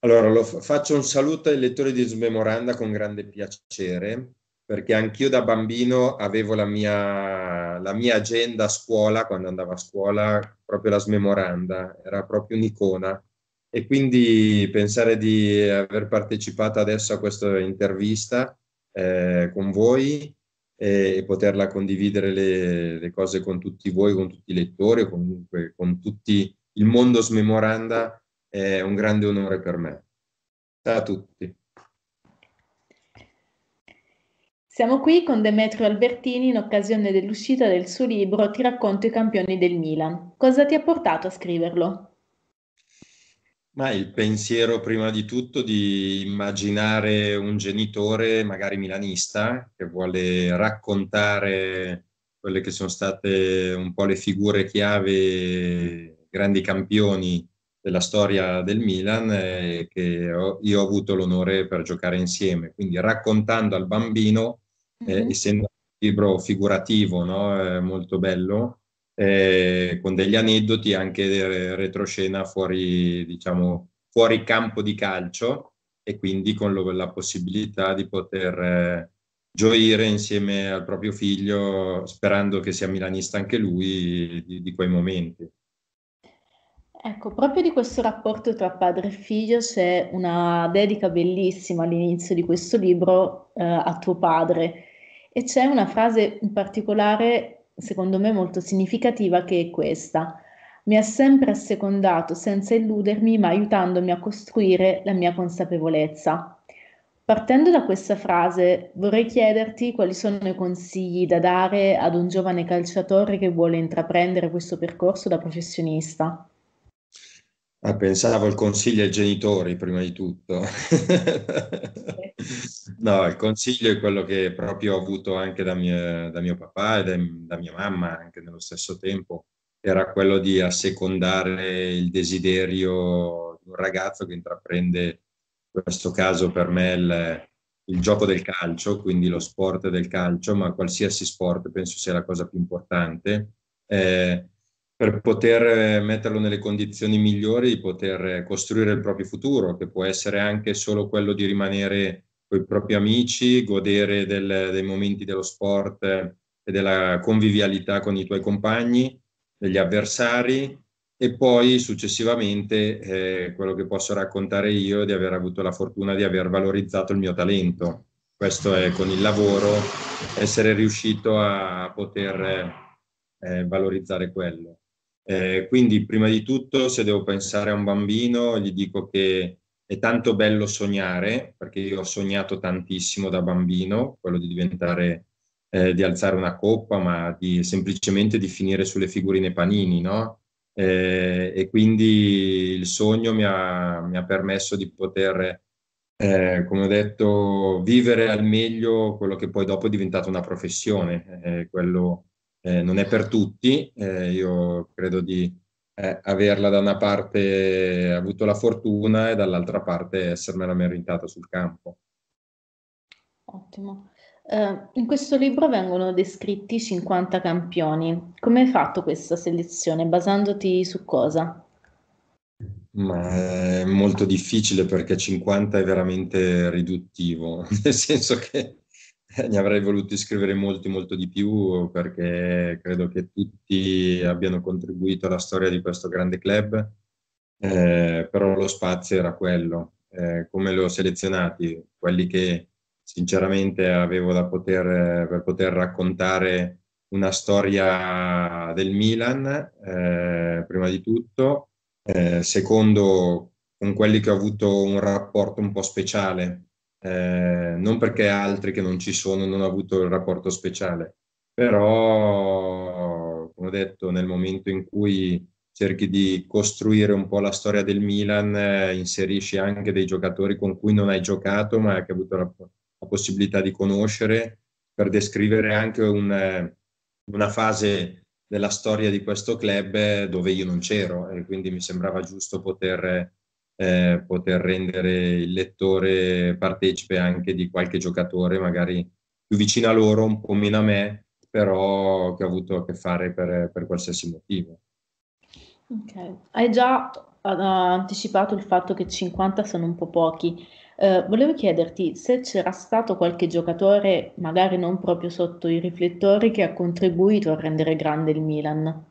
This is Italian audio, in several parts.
Allora, lo faccio un saluto ai lettori di Smemoranda con grande piacere, perché anch'io da bambino avevo la mia, la mia agenda a scuola, quando andavo a scuola, proprio la Smemoranda, era proprio un'icona. E quindi pensare di aver partecipato adesso a questa intervista eh, con voi e, e poterla condividere le, le, cose con tutti voi, con tutti i lettori, comunque con tutti il mondo Smemoranda, è un grande onore per me. Ciao a tutti. Siamo qui con Demetrio Albertini in occasione dell'uscita del suo libro Ti racconto i campioni del Milan. Cosa ti ha portato a scriverlo? Ma il pensiero prima di tutto di immaginare un genitore, magari milanista, che vuole raccontare quelle che sono state un po' le figure chiave, grandi campioni della storia del Milan eh, che ho, io ho avuto l'onore per giocare insieme. Quindi raccontando al bambino, eh, mm-hmm. essendo un libro figurativo, no? eh, molto bello, eh, con degli aneddoti anche eh, retroscena fuori, diciamo, fuori campo di calcio e quindi con lo, la possibilità di poter eh, gioire insieme al proprio figlio, sperando che sia milanista anche lui, di, di quei momenti. Ecco, proprio di questo rapporto tra padre e figlio c'è una dedica bellissima all'inizio di questo libro eh, a tuo padre e c'è una frase in particolare, secondo me molto significativa, che è questa. Mi ha sempre assecondato senza illudermi, ma aiutandomi a costruire la mia consapevolezza. Partendo da questa frase, vorrei chiederti quali sono i consigli da dare ad un giovane calciatore che vuole intraprendere questo percorso da professionista. Ah, pensavo il consiglio ai genitori prima di tutto. no, il consiglio è quello che proprio ho avuto anche da, mia, da mio papà e da, da, mia mamma anche nello stesso tempo, era quello di assecondare il desiderio di un ragazzo che intraprende, in questo caso per me, il, il gioco del calcio, quindi lo sport del calcio, ma qualsiasi sport penso sia la cosa più importante. Eh, per poter eh, metterlo nelle condizioni migliori di poter eh, costruire il proprio futuro, che può essere anche solo quello di rimanere con i propri amici, godere del, dei momenti dello sport eh, e della convivialità con i tuoi compagni, degli avversari e poi successivamente eh, quello che posso raccontare io è di aver avuto la fortuna di aver valorizzato il mio talento. Questo è con il lavoro, essere riuscito a poter eh, valorizzare quello. Eh, quindi prima di tutto se devo pensare a un bambino gli dico che è tanto bello sognare, perché io ho sognato tantissimo da bambino, quello di diventare, eh, di alzare una coppa, ma di, semplicemente di finire sulle figurine panini, no? Eh, e quindi il sogno mi ha, mi ha permesso di poter, eh, come ho detto, vivere al meglio quello che poi dopo è diventato una professione, eh, quello eh, non è per tutti, eh, io credo di eh, averla da una parte avuto la fortuna e dall'altra parte essermela meritata sul campo. Ottimo. Uh, in questo libro vengono descritti 50 campioni. Come hai fatto questa selezione? Basandoti su cosa? Ma è molto difficile perché 50 è veramente riduttivo, nel senso che ne avrei voluti scrivere molti, molto di più perché credo che tutti abbiano contribuito alla storia di questo grande club, eh, però lo spazio era quello. Eh, come li ho selezionati? Quelli che sinceramente avevo da poter, per poter raccontare una storia del Milan, eh, prima di tutto, eh, secondo con quelli che ho avuto un rapporto un po' speciale eh, non perché altri che non ci sono non hanno avuto il rapporto speciale, però, come ho detto, nel momento in cui cerchi di costruire un po' la storia del Milan, eh, inserisci anche dei giocatori con cui non hai giocato, ma che hai avuto la, la possibilità di conoscere, per descrivere anche un, eh, una fase della storia di questo club eh, dove io non c'ero e quindi mi sembrava giusto poter eh, poter rendere il lettore partecipe anche di qualche giocatore magari più vicino a loro, un po' meno a me, però che ho avuto a che fare per, per qualsiasi motivo. Ok, hai già eh, anticipato il fatto che 50 sono un po' pochi. Eh, volevo chiederti se c'era stato qualche giocatore, magari non proprio sotto i riflettori, che ha contribuito a rendere grande il Milan.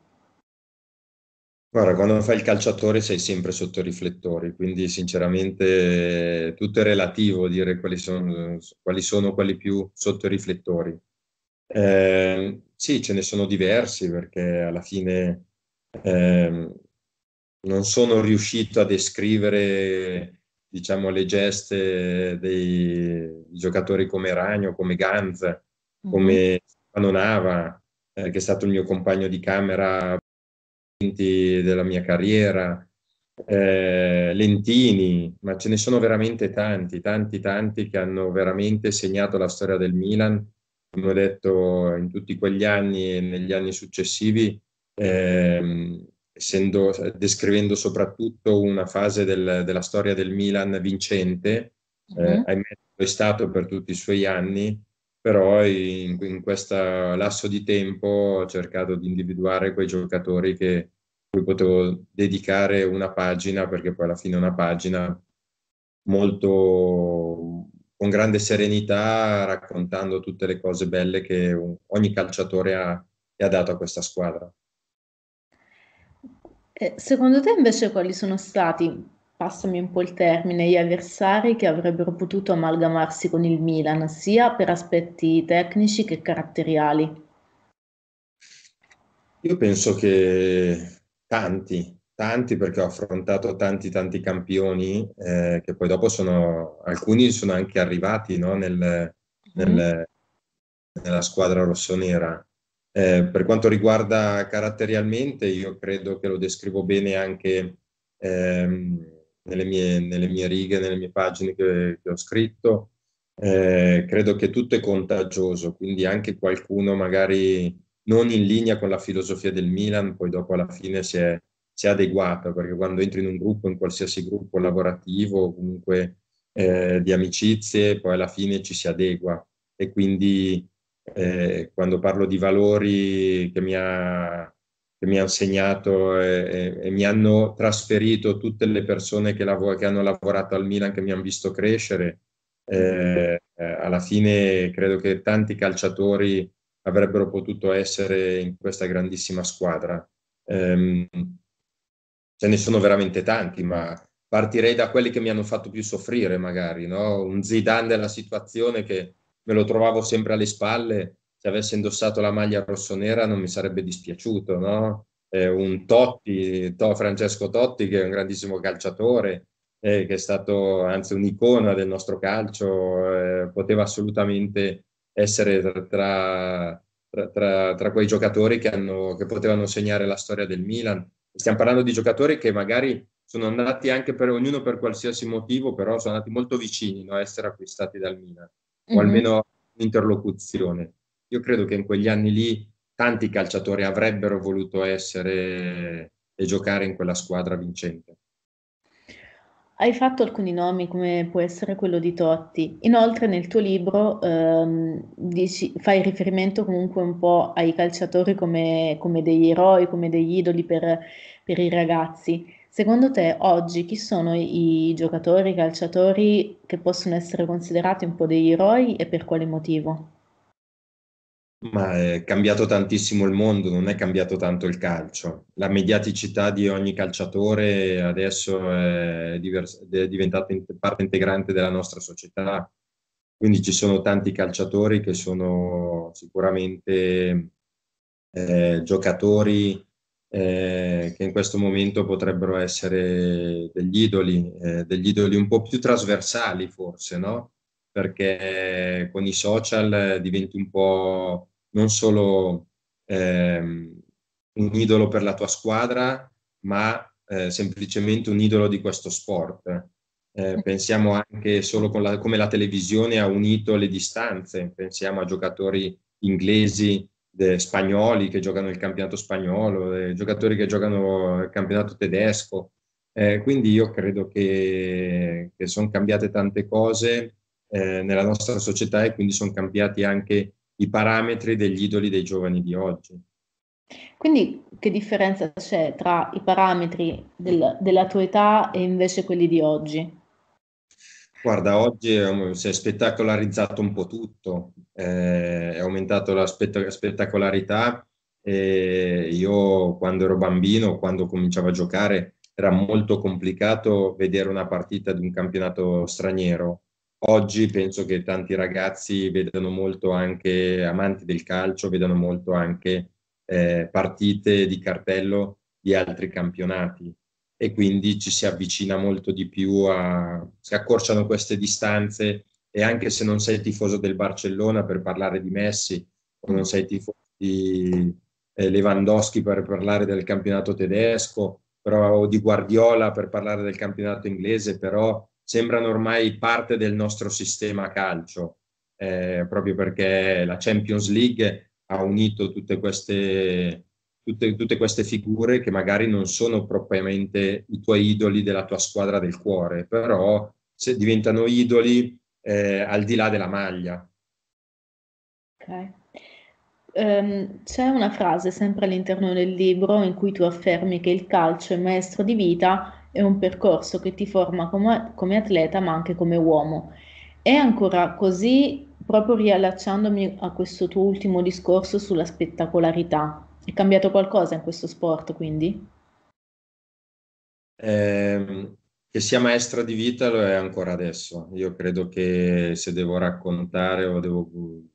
Guarda, quando fai il calciatore sei sempre sotto i riflettori, quindi sinceramente eh, tutto è relativo dire quali sono, quali sono quelli più sotto i riflettori. Eh, sì, ce ne sono diversi perché alla fine eh, non sono riuscito a descrivere diciamo, le geste dei giocatori come Ragno, come Ganz, mm-hmm. come Fanonava, eh, che è stato il mio compagno di camera della mia carriera, eh, Lentini, ma ce ne sono veramente tanti, tanti, tanti che hanno veramente segnato la storia del Milan. Come ho detto, in tutti quegli anni e negli anni successivi, eh, essendo, descrivendo soprattutto una fase del, della storia del Milan vincente, eh, uh-huh. ahimè, è stato per tutti i suoi anni, però in, in questo lasso di tempo ho cercato di individuare quei giocatori che cui potevo dedicare una pagina, perché poi alla fine una pagina molto con grande serenità, raccontando tutte le cose belle che ogni calciatore ha, ha dato a questa squadra. Eh, secondo te invece quali sono stati passami un po' il termine, gli avversari che avrebbero potuto amalgamarsi con il Milan, sia per aspetti tecnici che caratteriali? Io penso che tanti, tanti perché ho affrontato tanti tanti campioni eh, che poi dopo sono, alcuni sono anche arrivati no, nel, mm-hmm. nel, nella squadra rossonera. Eh, per quanto riguarda caratterialmente, io credo che lo descrivo bene anche ehm, nelle mie, nelle mie righe, nelle mie pagine che, che ho scritto. Eh, credo che tutto è contagioso, quindi anche qualcuno magari non in linea con la filosofia del Milan, poi dopo alla fine si è, si è adeguato, perché quando entri in un gruppo, in qualsiasi gruppo lavorativo, o comunque eh, di amicizie, poi alla fine ci si adegua. E quindi eh, quando parlo di valori che mi ha che mi ha insegnato e, e, e, mi hanno trasferito tutte le persone che, lav- che, hanno lavorato al Milan, che mi hanno visto crescere. Eh, eh, alla fine credo che tanti calciatori avrebbero potuto essere in questa grandissima squadra. Eh, ce ne sono veramente tanti, ma partirei da quelli che mi hanno fatto più soffrire magari, no? un Zidane della situazione che me lo trovavo sempre alle spalle se avesse indossato la maglia rossonera non mi sarebbe dispiaciuto, no? Eh, un Totti, to, Francesco Totti, che è un grandissimo calciatore, eh, che è stato anzi un'icona del nostro calcio, eh, poteva assolutamente essere tra, tra, tra, tra quei giocatori che, hanno, che potevano segnare la storia del Milan. Stiamo parlando di giocatori che magari sono andati anche per ognuno per qualsiasi motivo, però sono andati molto vicini no, a essere acquistati dal Milan, mm-hmm. o mhm. almeno interlocuzione io credo che in quegli anni lì tanti calciatori avrebbero voluto essere e giocare in quella squadra vincente. Hai fatto alcuni nomi come può essere quello di Totti, inoltre nel tuo libro ehm, dici, fai riferimento comunque un po' ai calciatori come, come degli eroi, come degli idoli per, per, i ragazzi. Secondo te oggi chi sono i, i giocatori, i calciatori che possono essere considerati un po' degli eroi e per quale motivo? Ma è cambiato tantissimo il mondo, non è cambiato tanto il calcio. La mediaticità di ogni calciatore adesso è, divers- è diventata parte integrante della nostra società. Quindi ci sono tanti calciatori che sono sicuramente eh, giocatori eh, che in questo momento potrebbero essere degli idoli, eh, degli idoli un po' più trasversali forse, no? perché con i social diventi un po' non solo ehm, un idolo per la tua squadra, ma eh, semplicemente un idolo di questo sport. Eh, pensiamo anche solo la, come la televisione ha unito le distanze, pensiamo a giocatori inglesi, de, spagnoli che giocano il campionato spagnolo, eh, giocatori che giocano il campionato tedesco. Eh, quindi io credo che, che sono cambiate tante cose eh, nella nostra società e quindi sono cambiati anche i parametri degli idoli dei giovani di oggi. Quindi che differenza c'è tra i parametri del, della tua età e invece quelli di oggi? Guarda, oggi si è spettacolarizzato un po' tutto, eh, è aumentata la spett- spettacolarità. E io quando ero bambino, quando cominciavo a giocare, era molto complicato vedere una partita di un campionato straniero oggi penso che tanti ragazzi vedano molto anche amanti del calcio, vedano molto anche eh, partite di cartello di altri campionati e quindi ci si avvicina molto di più a si accorciano queste distanze e anche se non sei tifoso del Barcellona per parlare di Messi o non sei tifoso di eh, Lewandowski per parlare del campionato tedesco però, o di Guardiola per parlare del campionato inglese però sembrano ormai parte del nostro sistema calcio, eh, proprio perché la Champions League ha unito tutte queste, tutte, tutte queste figure che magari non sono propriamente i tuoi idoli della tua squadra del cuore, però se diventano idoli eh, al di là della maglia. Okay. Um, c'è una frase sempre all'interno del libro in cui tu affermi che il calcio è maestro di vita è un percorso che ti forma come, come atleta ma anche come uomo. È ancora così, proprio riallacciandomi a questo tuo ultimo discorso sulla spettacolarità. È cambiato qualcosa in questo sport quindi? Eh, che sia maestra di vita lo è ancora adesso. Io credo che se devo raccontare o devo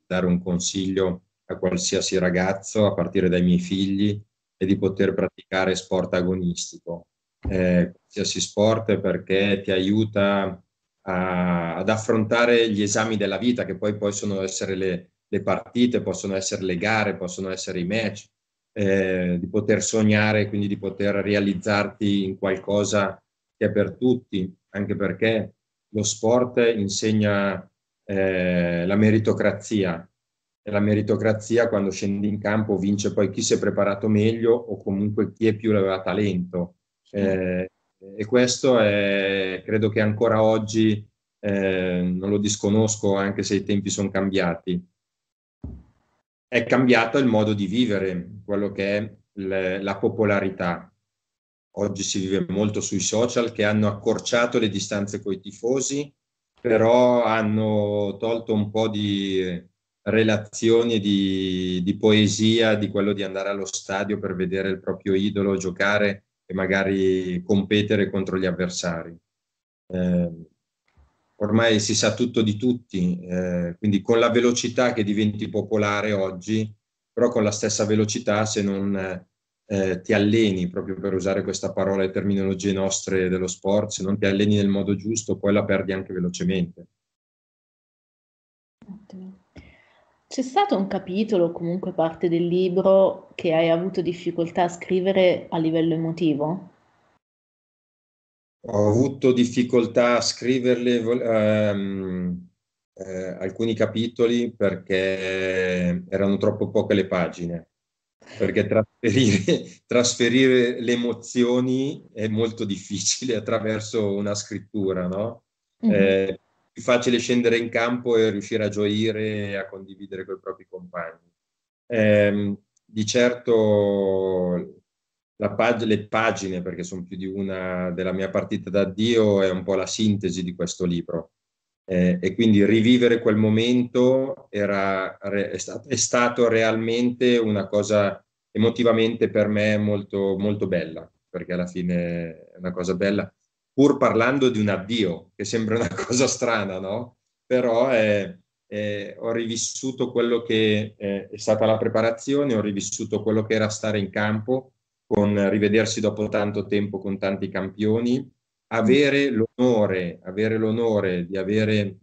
dare un consiglio a qualsiasi ragazzo, a partire dai miei figli, è di poter praticare sport agonistico, eh, qualsiasi sport perché ti aiuta a, ad affrontare gli esami della vita che poi possono essere le, le partite, possono essere le gare, possono essere i match, eh, di poter sognare, quindi di poter realizzarti in qualcosa che è per tutti, anche perché lo sport insegna eh, la meritocrazia. E la meritocrazia, quando scendi in campo, vince poi chi si è preparato meglio o comunque chi è più aveva talento. Mm. Eh, e questo è, credo che ancora oggi eh, non lo disconosco, anche se i tempi sono cambiati. È cambiato il modo di vivere, quello che è le, la popolarità. Oggi si vive molto sui social che hanno accorciato le distanze con i tifosi, però hanno tolto un po' di relazioni di, di poesia, di quello di andare allo stadio per vedere il proprio idolo giocare e magari competere contro gli avversari. Eh, ormai si sa tutto di tutti, eh, quindi con la velocità che diventi popolare oggi, però con la stessa velocità se non eh, ti alleni, proprio per usare questa parola e terminologie nostre dello sport, se non ti alleni nel modo giusto, poi la perdi anche velocemente. Ottimo. C'è stato un capitolo o comunque parte del libro che hai avuto difficoltà a scrivere a livello emotivo? Ho avuto difficoltà a scriverle ehm, eh, alcuni capitoli perché erano troppo poche le pagine, perché trasferire, trasferire le emozioni è molto difficile attraverso una scrittura, no? Mm-hmm. Eh, più facile scendere in campo e riuscire a gioire e a condividere con i propri compagni. Eh, di certo pag- le pagine, perché sono più di una della mia partita d'addio, è un po' la sintesi di questo libro. Eh, e quindi rivivere quel momento era, è, stato, è, stato, realmente una cosa emotivamente per me molto, molto bella, perché alla fine è una cosa bella pur parlando di un addio, che sembra una cosa strana, no? Però eh, eh, ho rivissuto quello che eh, è stata la preparazione, ho rivissuto quello che era stare in campo, con rivedersi dopo tanto tempo con tanti campioni, avere l'onore, avere l'onore di, avere,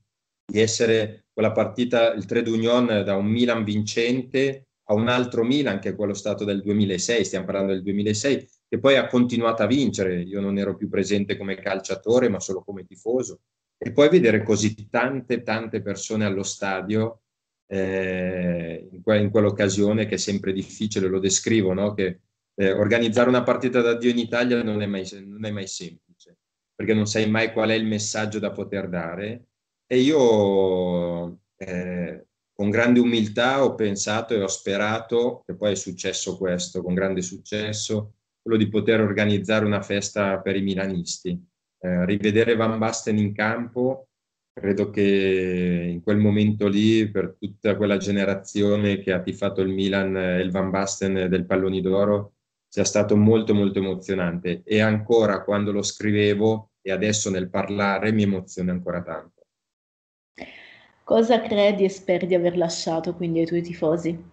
di essere quella partita, il trade union da un Milan vincente a un altro Milan, che è quello stato del 2006, stiamo parlando del 2006, che poi ha continuato a vincere. Io non ero più presente come calciatore, ma solo come tifoso. E poi vedere così tante, tante persone allo stadio eh, in, que- in, quell'occasione, che è sempre difficile, lo descrivo, no? che eh, organizzare una partita da Dio in Italia non è, mai, non è mai semplice, perché non sai mai qual è il messaggio da poter dare. E io eh, con grande umiltà ho pensato e ho sperato, che poi è successo questo, con grande successo, quello di poter organizzare una festa per i milanisti. Eh, rivedere Van Basten in campo, credo che in quel momento lì, per tutta quella generazione che ha tifato il Milan e il Van Basten del palloni d'oro, sia stato molto molto emozionante e ancora quando lo scrivevo e adesso nel parlare mi emoziona ancora tanto. Cosa credi e speri di aver lasciato quindi ai tuoi tifosi?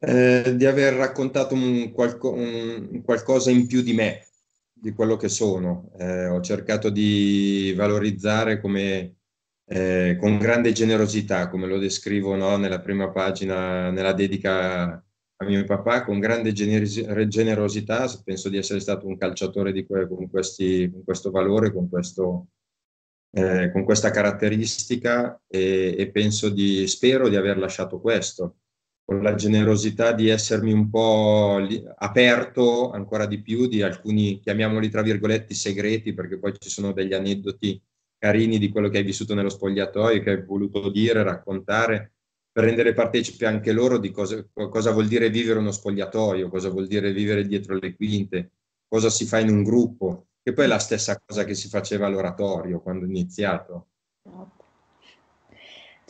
eh, di aver raccontato un, qualco, un, qualcosa in più di me, di quello che sono. Eh, ho cercato di valorizzare come, eh, con grande generosità, come lo descrivo no, nella prima pagina, nella dedica a mio papà, con grande generosità. Penso di essere stato un calciatore di que- con, questi, con questo valore, con questo... Eh, con questa caratteristica e, e, penso di, spero di aver lasciato questo, con la generosità di essermi un po' li- aperto ancora di più di alcuni, chiamiamoli tra virgolette, segreti, perché poi ci sono degli aneddoti carini di quello che hai vissuto nello spogliatoio, che hai voluto dire, raccontare, per rendere partecipi anche loro di cosa, cosa vuol dire vivere uno spogliatoio, cosa vuol dire vivere dietro le quinte, cosa si fa in un gruppo, che poi è la stessa cosa che si faceva all'oratorio quando ho iniziato. Certo.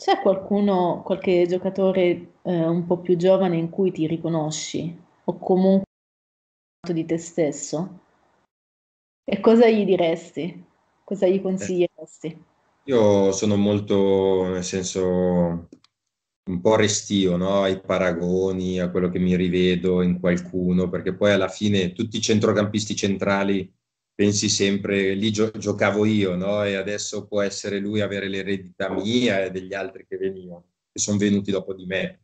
C'è qualcuno, qualche giocatore eh, un po' più giovane in cui ti riconosci o comunque di te stesso? E cosa gli diresti? Cosa gli consiglieresti? Io sono molto, nel senso, un po' restio no? ai paragoni, a quello che mi rivedo in qualcuno, perché poi alla fine tutti i centrocampisti centrali pensi sempre lì gio- giocavo io, no? E adesso può essere lui avere l'eredità mia e degli altri che venivano, che sono venuti dopo di me.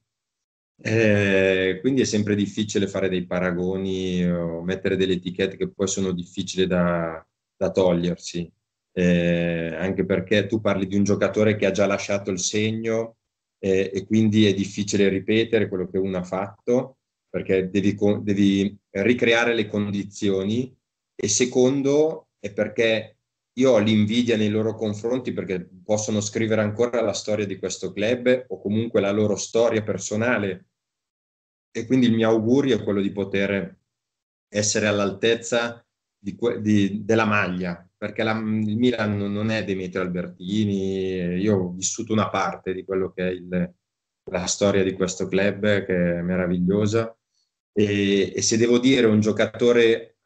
Eh, quindi è sempre difficile fare dei paragoni o mettere delle etichette che poi sono difficili da, da togliersi, eh, anche perché tu parli di un giocatore che ha già lasciato il segno eh, e quindi è difficile ripetere quello che uno ha fatto, perché devi, devi ricreare le condizioni e secondo è perché io ho l'invidia nei loro confronti perché possono scrivere ancora la storia di questo club o comunque la loro storia personale e quindi il mio augurio è quello di poter essere all'altezza di di, della maglia, perché la, il Milan non è Demetrio Albertini, io ho vissuto una parte di quello che è il, la storia di questo club che è meravigliosa e, e se devo dire un giocatore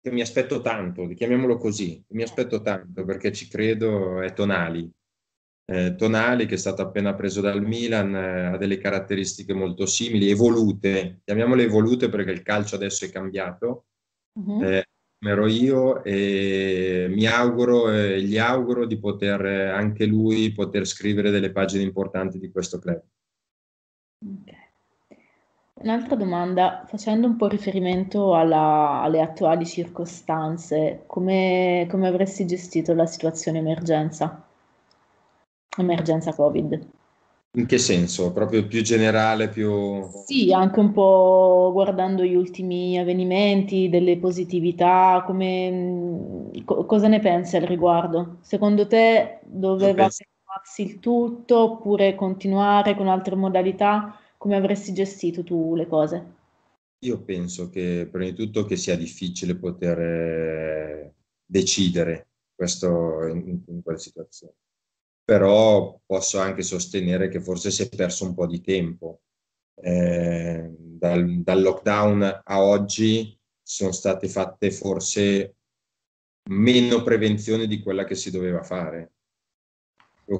che mi aspetto tanto, chiamiamolo così, mi aspetto tanto perché ci credo è Tonali. Eh, Tonali che è stato appena preso dal Milan eh, ha delle caratteristiche molto simili, evolute, chiamiamole evolute perché il calcio adesso è cambiato, uh-huh. eh, ero io e mi auguro, e eh, gli auguro di poter eh, anche lui poter scrivere delle pagine importanti di questo club. Okay. Un'altra domanda, facendo un po' riferimento alla- alle attuali circostanze, come, come avresti gestito la situazione emergenza, emergenza Covid? In che senso? Proprio più generale, più... Sì, anche un po' guardando gli ultimi avvenimenti, delle positività, come, mm, co- cosa ne pensi al riguardo? Secondo te doveva fermarsi il tutto oppure continuare con altre modalità? come avresti gestito tu le cose? Io penso che prima di tutto che sia difficile poter eh, decidere questo in, in quella situazione, però posso anche sostenere che forse si è perso un po' di tempo. Eh, dal, dal lockdown a oggi sono state fatte forse meno prevenzioni di quella che si doveva fare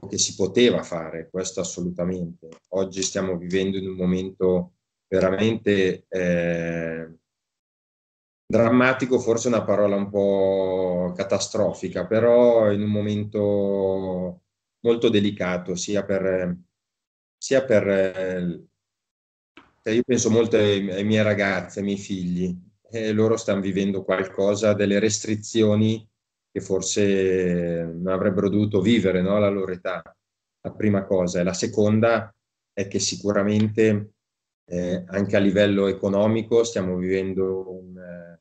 che si poteva fare, questo assolutamente. Oggi stiamo vivendo in un momento veramente eh, drammatico, forse una parola un po' catastrofica, però in un momento molto delicato, sia per... Sia per cioè io penso molto ai, ai miei ragazzi, ai miei figli, e loro stanno vivendo qualcosa, delle restrizioni che forse non mm, avrebbero dovuto vivere no, alla loro età, la prima cosa. E la seconda è che sicuramente eh, anche a livello economico stiamo vivendo un, eh,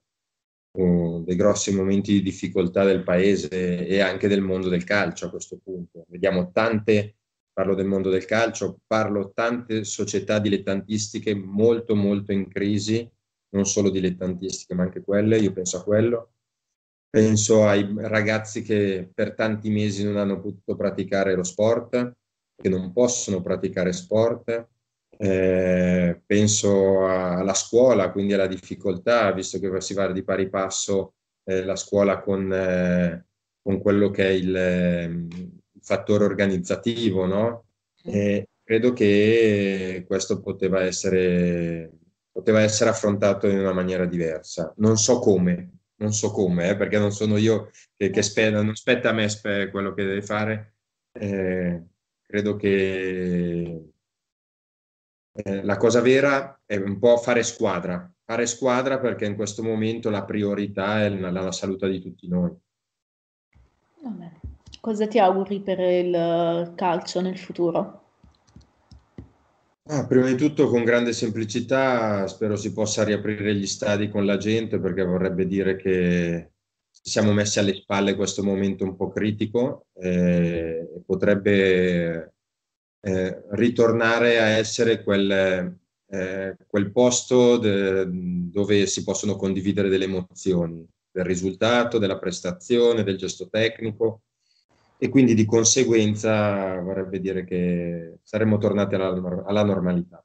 un, dei grossi momenti di difficoltà del paese e anche del mondo del calcio a questo punto. Vediamo tante, parlo del mondo del calcio, parlo tante società dilettantistiche molto molto in crisi, non solo dilettantistiche ma anche quelle, io penso a quello Penso ai ragazzi che per tanti mesi non hanno potuto praticare lo sport, che non possono praticare sport. Eh, penso alla scuola, quindi alla difficoltà, visto che si va di pari passo eh, la scuola con, eh, con, quello che è il, il ehm, fattore organizzativo, no? Mm. credo che questo poteva essere, poteva essere affrontato in una maniera diversa. Non so come, non so come, eh, perché non sono io che, che eh, spero, non spetta a me spe, quello che deve fare. Eh, credo che eh, la cosa vera è un po' fare squadra, fare squadra perché in questo momento la priorità è la, la salute di tutti noi. Vabbè. Cosa ti auguri per il eh, calcio nel futuro? Ah, prima di tutto con grande semplicità spero si possa riaprire gli stadi con la gente perché vorrebbe dire che ci siamo messi alle spalle questo momento un po' critico eh, e potrebbe eh, ritornare a essere quel, eh, quel posto de, dove si possono condividere delle emozioni del risultato, della prestazione, del gesto tecnico e quindi di conseguenza vorrebbe dire che saremmo tornati alla, alla normalità.